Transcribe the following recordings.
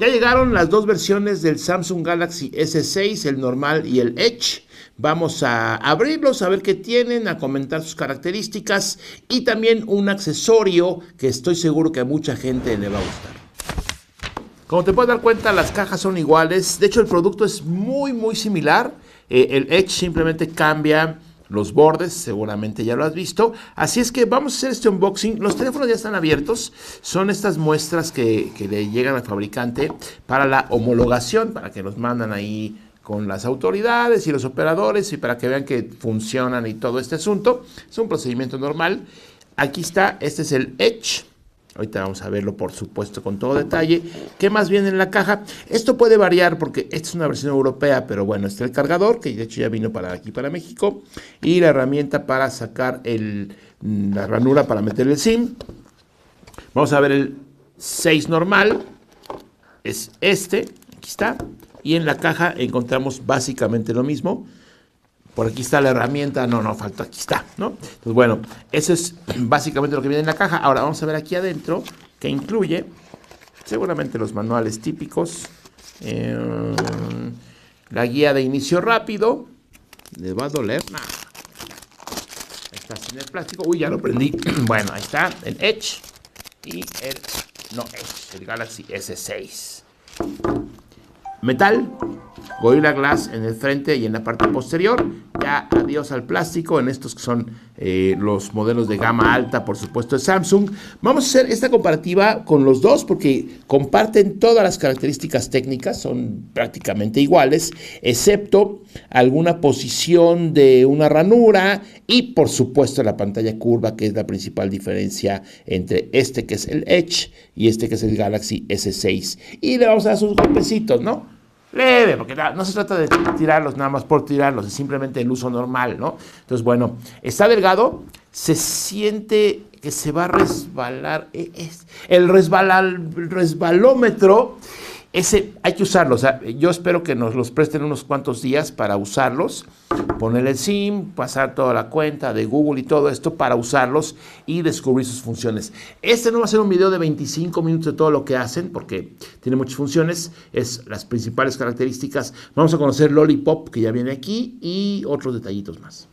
Ya llegaron las dos versiones del Samsung Galaxy S6, el normal y el Edge. Vamos a abrirlos, a ver qué tienen, a comentar sus características y también un accesorio que estoy seguro que a mucha gente le va a gustar. Como te puedes dar cuenta, las cajas son iguales. De hecho, el producto es muy, muy similar. Eh, el Edge simplemente cambia los bordes, seguramente ya lo has visto. Así es que vamos a hacer este unboxing. Los teléfonos ya están abiertos. Son estas muestras que, le llegan al fabricante para la homologación, para que los mandan ahí con las autoridades y los operadores y para que vean que funcionan y todo este asunto. Es un procedimiento normal. Aquí está, este es el Edge. Ahorita vamos a verlo, por supuesto, con todo detalle. ¿Qué más viene en la caja? Esto puede variar porque esta es una versión europea, pero bueno, está el cargador, que de hecho ya vino para aquí, para México, y la herramienta para sacar el, mm, la ranura para meter el SIM. Vamos a ver el 6 normal, es este, aquí está, y en la caja encontramos básicamente lo mismo, por aquí está la herramienta, no, no, falta, aquí está, ¿no? Entonces, bueno, eso es básicamente lo que viene en la caja. Ahora vamos a ver aquí adentro que incluye seguramente los manuales típicos, em, la guía de inicio rápido, les va a doler, ahí Está sin el plástico, uy, ya lo prendí. bueno, ahí está el Edge y el, no Edge, el Galaxy S6. Metal, Gorilla Glass en el frente y en la parte posterior. Ya adiós al plástico en estos que son eh, los modelos de gama alta, por supuesto, de Samsung. Vamos a hacer esta comparativa con los dos porque comparten todas las características técnicas, son prácticamente iguales, excepto alguna posición de una ranura y, por supuesto, la pantalla curva, que es la principal diferencia entre este que es el Edge y este que es el Galaxy S6. Y le vamos a dar sus golpecitos, ¿no? leve, porque no se trata de tirarlos nada más por tirarlos, es simplemente el uso normal, ¿no? Entonces, bueno, está delgado, se siente que se va a resbalar, e, es, el, el resbalómetro ese hay que usarlos, yo espero que nos los presten unos cuantos días para usarlos, ponerle el SIM, pasar toda la cuenta de Google y todo esto para usarlos y descubrir sus funciones. Este no va a ser un video de 25 minutos de todo lo que hacen porque tiene muchas funciones, es las principales características. Vamos a conocer Lollipop que ya viene aquí y otros detallitos más.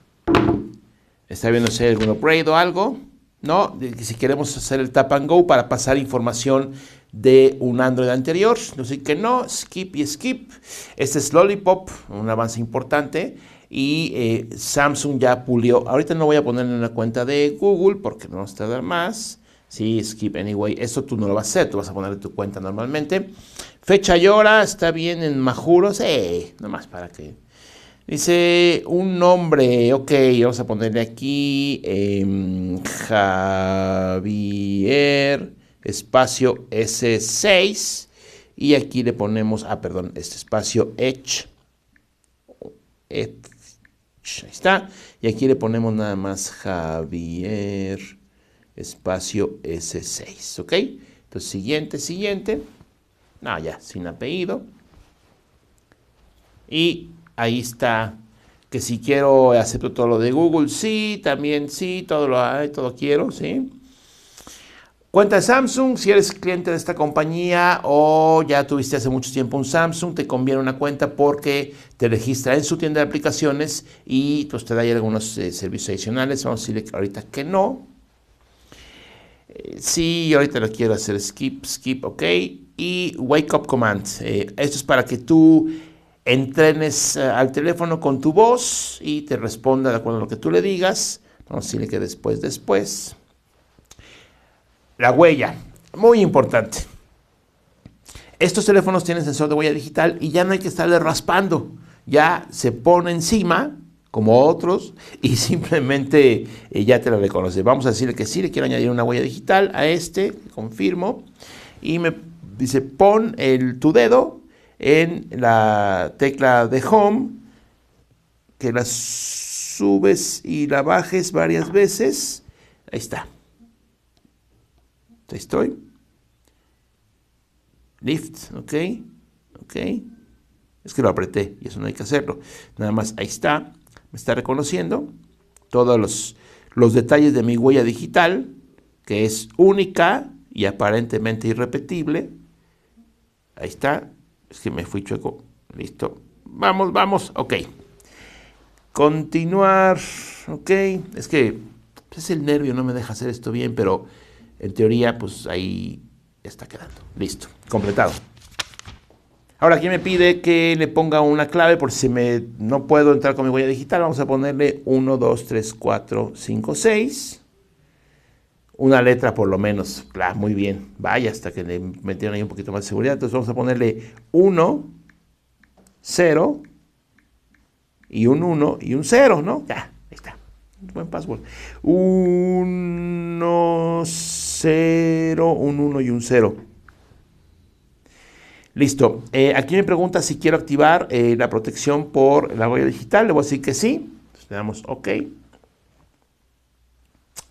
¿Está viendo si hay algún upgrade o algo? No, si queremos hacer el tap and go para pasar información de un Android anterior. Así que no, skip y skip. Este es Lollipop, un avance importante. Y eh, Samsung ya pulió. Ahorita no voy a poner en la cuenta de Google porque no nos está dar más. Sí, skip anyway. eso tú no lo vas a hacer, tú vas a poner tu cuenta normalmente. Fecha y hora, está bien en Majuros. Eh, nomás para que. Dice un nombre, ok, vamos a ponerle aquí eh, Javier espacio S6 y aquí le ponemos, ah, perdón, este espacio Edge, ahí está, y aquí le ponemos nada más Javier, espacio S6, ¿ok? Entonces, siguiente, siguiente, no, ya, sin apellido, y ahí está que si quiero acepto todo lo de Google, sí, también sí, todo lo todo quiero, sí. Cuenta de Samsung, si eres cliente de esta compañía o ya tuviste hace mucho tiempo un Samsung, te conviene una cuenta porque te registra en su tienda de aplicaciones y pues te da ahí algunos eh, servicios adicionales. Vamos a decirle ahorita que no. Eh, sí, ahorita lo quiero hacer skip, skip, ok. Y Wake Up Command. Eh, esto es para que tú entrenes al teléfono con tu voz y te responda de acuerdo a lo que tú le digas. Vamos a decirle que después, después. La huella, muy importante. Estos teléfonos tienen sensor de huella digital y ya no hay que estarle raspando. Ya se pone encima, como otros, y simplemente eh, ya te la reconoce. Vamos a decirle que sí, le quiero añadir una huella digital a este, confirmo, y me dice pon el, tu dedo en la tecla de home, que la subes y la bajes varias veces. Ahí está. Ahí estoy. Lift, ok, ok. Es que lo apreté y eso no hay que hacerlo. Nada más, ahí está. Me está reconociendo todos los, los detalles de mi huella digital, que es única y aparentemente irrepetible. Ahí está. Es que me fui chueco. Listo. Vamos, vamos. Ok. Continuar. Ok. Es que pues, es el nervio, no me deja hacer esto bien, pero en teoría, pues ahí está quedando. Listo, completado. Ahora aquí me pide que le ponga una clave por si me, no puedo entrar con mi huella digital. Vamos a ponerle 1, 2, 3, 4, 5, 6. Una letra por lo menos. Ah, muy bien. Vaya, hasta que le metieron ahí un poquito más de seguridad. Entonces vamos a ponerle 1, 0 y un 1 y un 0, ¿no? Ya, ahí está. Buen password. 1, 0. 0, un 1 y un 0. Listo. Eh, aquí me pregunta si quiero activar eh, la protección por la huella digital. Le voy a decir que sí. le damos OK.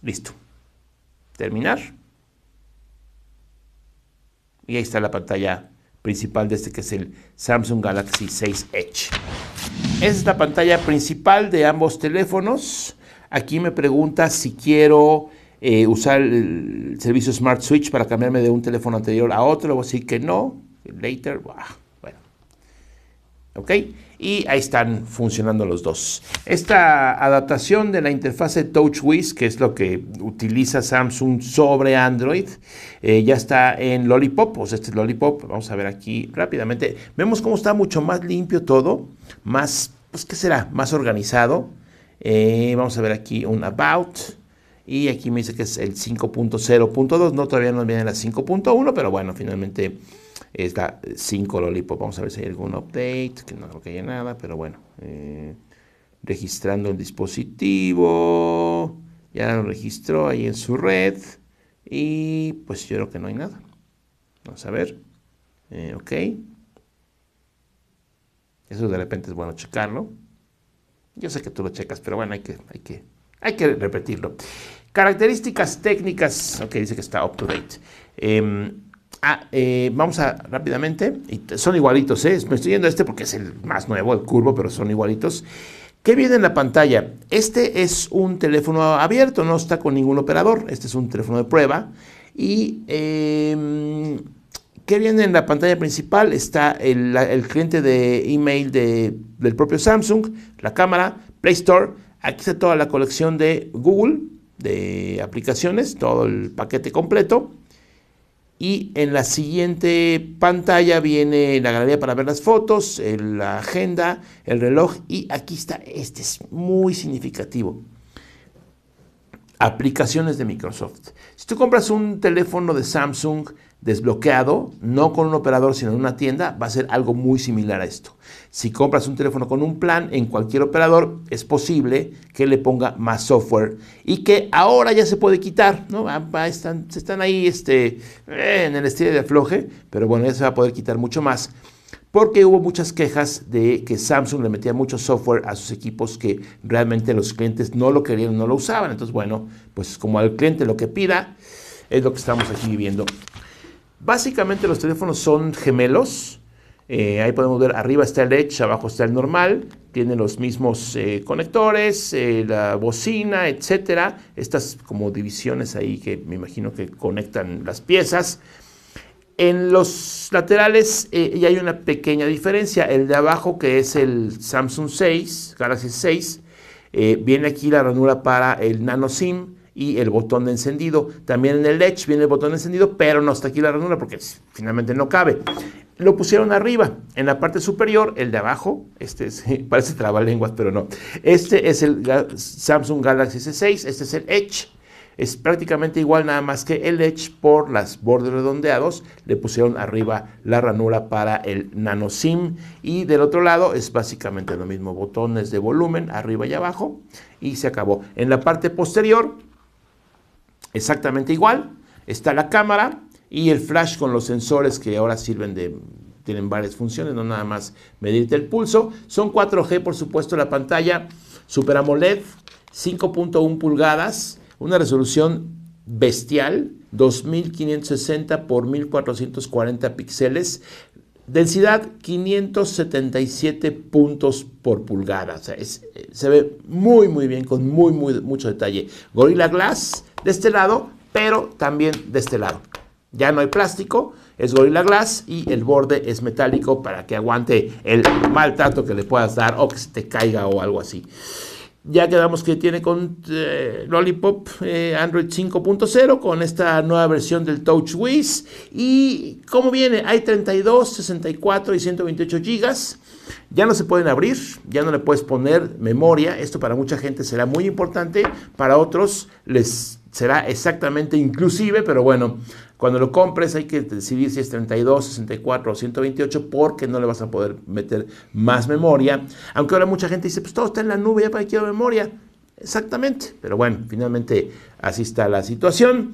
Listo. Terminar. Y ahí está la pantalla principal de este que es el Samsung Galaxy 6 Edge. es la pantalla principal de ambos teléfonos. Aquí me pregunta si quiero eh, usar el servicio Smart Switch para cambiarme de un teléfono anterior a otro, o así que no, later, bueno. ¿Ok? Y ahí están funcionando los dos. Esta adaptación de la interfase TouchWiz, que es lo que utiliza Samsung sobre Android, eh, ya está en Lollipop. O este es Lollipop, vamos a ver aquí rápidamente. Vemos cómo está mucho más limpio todo, más, pues, ¿qué será? Más organizado. Eh, vamos a ver aquí un About. Y aquí me dice que es el 5.0.2. No, todavía no viene la 5.1, pero bueno, finalmente es la 5 Lollipop. Vamos a ver si hay algún update, que no creo que haya nada, pero bueno. Eh, registrando el dispositivo. Ya lo registró ahí en su red. Y pues yo creo que no hay nada. Vamos a ver. Eh, ok. Eso de repente es bueno checarlo. Yo sé que tú lo checas, pero bueno, hay que, hay que hay que repetirlo. Características técnicas, ok, dice que está up to date. Em, ah, eh, vamos a rápidamente, son igualitos, ¿eh? me estoy yendo este porque es el más nuevo, el curvo, pero son igualitos. ¿Qué viene en la pantalla? Este es un teléfono abierto, no está con ningún operador, este es un teléfono de prueba. Y em, ¿qué viene en la pantalla principal? Está el, cliente de email de, del propio Samsung, la cámara, Play Store, Aquí está toda la colección de Google, de aplicaciones, todo el paquete completo. Y en la siguiente pantalla viene la galería para ver las fotos, la agenda, el reloj y aquí está, este es muy significativo. Aplicaciones de Microsoft. Si tú compras un teléfono de Samsung desbloqueado, no con un operador, sino en una tienda, va a ser algo muy similar a esto. Si compras un teléfono con un plan en cualquier operador, es posible que le ponga más software y que ahora ya se puede quitar, ¿no? Ah, están, están ahí este, eh, en el estilo de afloje, pero bueno, ya se va a poder quitar mucho más porque hubo muchas quejas de que Samsung le metía mucho software a sus equipos que realmente los clientes no lo querían, no lo usaban. Entonces, bueno, pues como al cliente lo que pida, es lo que estamos aquí viviendo. Básicamente los teléfonos son gemelos. Eh, ahí podemos ver, arriba está el Edge, abajo está el normal. tienen los mismos eh, conectores, eh, la bocina, etcétera. Estas como divisiones ahí que me imagino que conectan las piezas. En los laterales ya hay una pequeña diferencia. El de abajo, que es el Samsung 6, Galaxy 6, viene aquí la ranura para el Nano SIM y el botón de encendido. También en el Edge viene el botón de encendido, pero no está aquí la ranura porque finalmente no cabe. Lo pusieron arriba, en la parte superior, el de abajo, este es, parece trabalenguas, pero no. Este es el Samsung Galaxy S6, este es el Edge. Es prácticamente igual nada más que el Edge por las bordes redondeados. Le pusieron arriba la ranura para el nano SIM. Y del otro lado es básicamente lo mismo. Botones de volumen arriba y abajo. Y se acabó. En la parte posterior exactamente igual. Está la cámara y el flash con los sensores que ahora sirven de tienen varias funciones, no nada más medirte el pulso. Son 4G, por supuesto, la pantalla Super AMOLED, 5.1 pulgadas, una resolución bestial, 2560 por 1440 píxeles. Densidad 577 puntos por pulgada. se ve muy, muy bien, con muy, muy, mucho detalle. Gorilla Glass de este lado, pero también de este lado. Ya no hay plástico, es Gorilla Glass y el borde es metálico para que aguante el mal trato que le puedas dar o que se te caiga o algo así. Ya quedamos que tiene con eh, Lollipop eh, Android 5.0 con esta nueva versión del Touch Wiz. ¿Y cómo viene? Hay 32, 64 y 128 GB. Ya no se pueden abrir, ya no le puedes poner memoria. Esto para mucha gente será muy importante, para otros les será exactamente inclusive, pero bueno, cuando lo compres hay que decidir si es 32, 64 o 128 porque no le vas a poder meter más memoria. Aunque ahora mucha gente dice, pues todo está en la nube, ya para qué quiero memoria. Exactamente, pero bueno, finalmente así está la situación.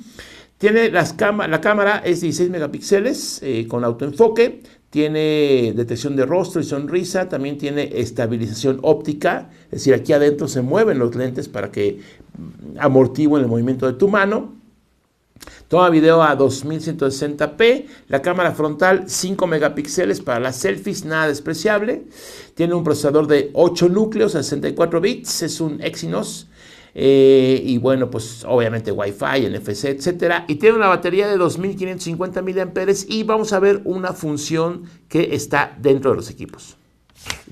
Tiene las la cámara es 16 megapíxeles eh, con autoenfoque, tiene detección de rostro y sonrisa, también tiene estabilización óptica, es decir, aquí adentro se mueven los lentes para que amortiguen el movimiento de tu mano. Toma video a 2160p, la cámara frontal 5 megapíxeles para las selfies, nada despreciable. Tiene un procesador de 8 núcleos, 64 bits, es un Exynos eh, y bueno, pues obviamente Wi-Fi, NFC, etcétera. Y tiene una batería de 2550 mAh y vamos a ver una función que está dentro de los equipos.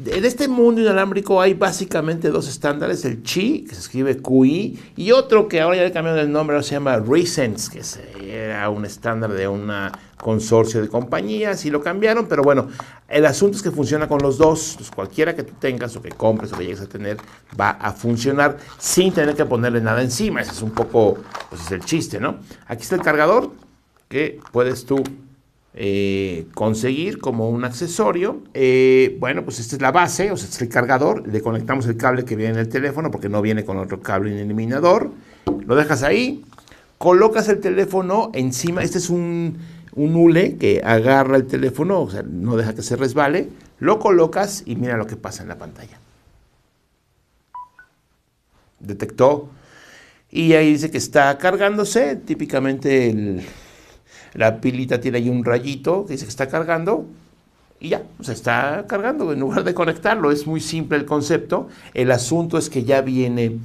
En este mundo inalámbrico hay básicamente dos estándares, el Qi, que se escribe QI, y otro que ahora ya le cambiaron el nombre, se llama Recents, que era un estándar de una consorcio de compañías y lo cambiaron, pero bueno, el asunto es que funciona con los dos, cualquiera que tú tengas o que compres o que llegues a tener va a funcionar sin tener que ponerle nada encima, ese es un poco, pues es el chiste, ¿no? Aquí está el cargador que puedes tú eh, conseguir como un accesorio. Eh, bueno, pues esta es la base, o sea, este es el cargador, le conectamos el cable que viene en el teléfono porque no viene con otro cable en el eliminador, lo dejas ahí, colocas el teléfono encima, este es un un hule que agarra el teléfono, o sea, no deja que se resbale, lo colocas y mira lo que pasa en la pantalla. Detectó. Y ahí dice que está cargándose, típicamente la pilita tiene ahí un rayito que dice que está cargando y ya, se está cargando en lugar de conectarlo. Es muy simple el concepto. El asunto es que ya viene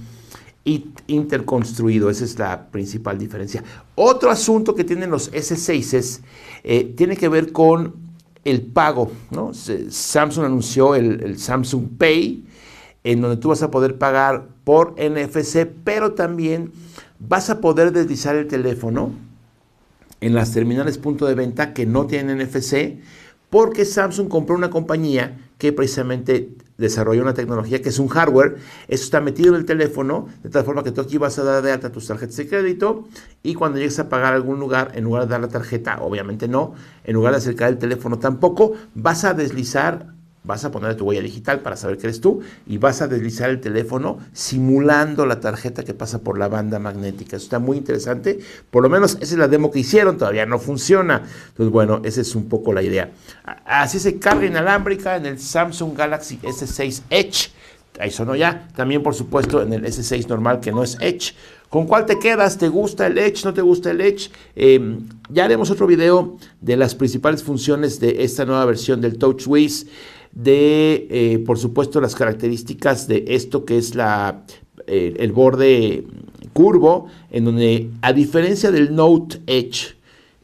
interconstruido. Esa es la principal diferencia. Otro asunto que tienen los S6 es, eh, tiene que ver con el pago. ¿no? Samsung anunció el, el, Samsung Pay, en donde tú vas a poder pagar por NFC, pero también vas a poder deslizar el teléfono en las terminales punto de venta que no tienen NFC, porque Samsung compró una compañía que precisamente desarrolló una tecnología que es un hardware, eso está metido en el teléfono, de tal forma que tú aquí vas a dar de alta tus tarjetas de crédito y cuando llegues a pagar algún lugar, en lugar de dar la tarjeta, obviamente no, en lugar de acercar el teléfono tampoco, vas a deslizar Vas a poner tu huella digital para saber que eres tú y vas a deslizar el teléfono simulando la tarjeta que pasa por la banda magnética. Eso está muy interesante. Por lo menos esa es la demo que hicieron, todavía no funciona. Entonces, bueno, esa es un poco la idea. Así se carga inalámbrica en el Samsung Galaxy S6 Edge. Ahí sonó ya. También, por supuesto, en el S6 normal que no es Edge. ¿Con cuál te quedas? ¿Te gusta el Edge? ¿No te gusta el Edge? Em, ya haremos otro video de las principales funciones de esta nueva versión del TouchWiz de, eh, por supuesto, las características de esto que es la, eh, el borde curvo, en donde, a diferencia del Note Edge,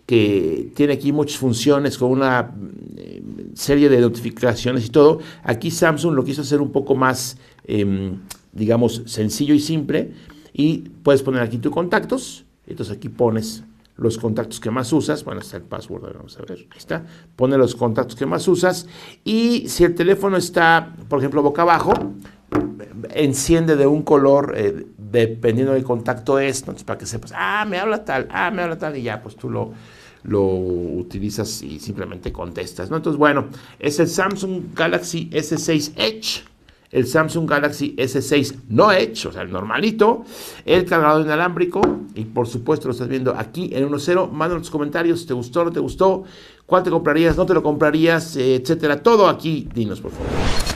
que tiene aquí muchas funciones con una mm, serie de notificaciones y todo, aquí Samsung lo quiso hacer un poco más, em, digamos, sencillo y simple, y puedes poner aquí tus contactos, entonces aquí pones los contactos que más usas, bueno, está el password, vamos a ver, ahí está, pone los contactos que más usas y si el teléfono está, por ejemplo, boca abajo, enciende de un color eh, dependiendo del contacto es, entonces para que sepas, ah, me habla tal, ah, me habla tal y ya, pues tú lo lo utilizas y simplemente contestas, ¿no? Entonces, bueno, es el Samsung Galaxy S6 Edge el Samsung Galaxy S6 no Edge, o sea, el normalito, el cargador inalámbrico, y por supuesto lo estás viendo aquí en 1.0. Mándanos los comentarios, ¿te gustó no te gustó? ¿Cuál te comprarías? ¿No te lo comprarías? Eh, etcétera. Todo aquí, dinos por favor.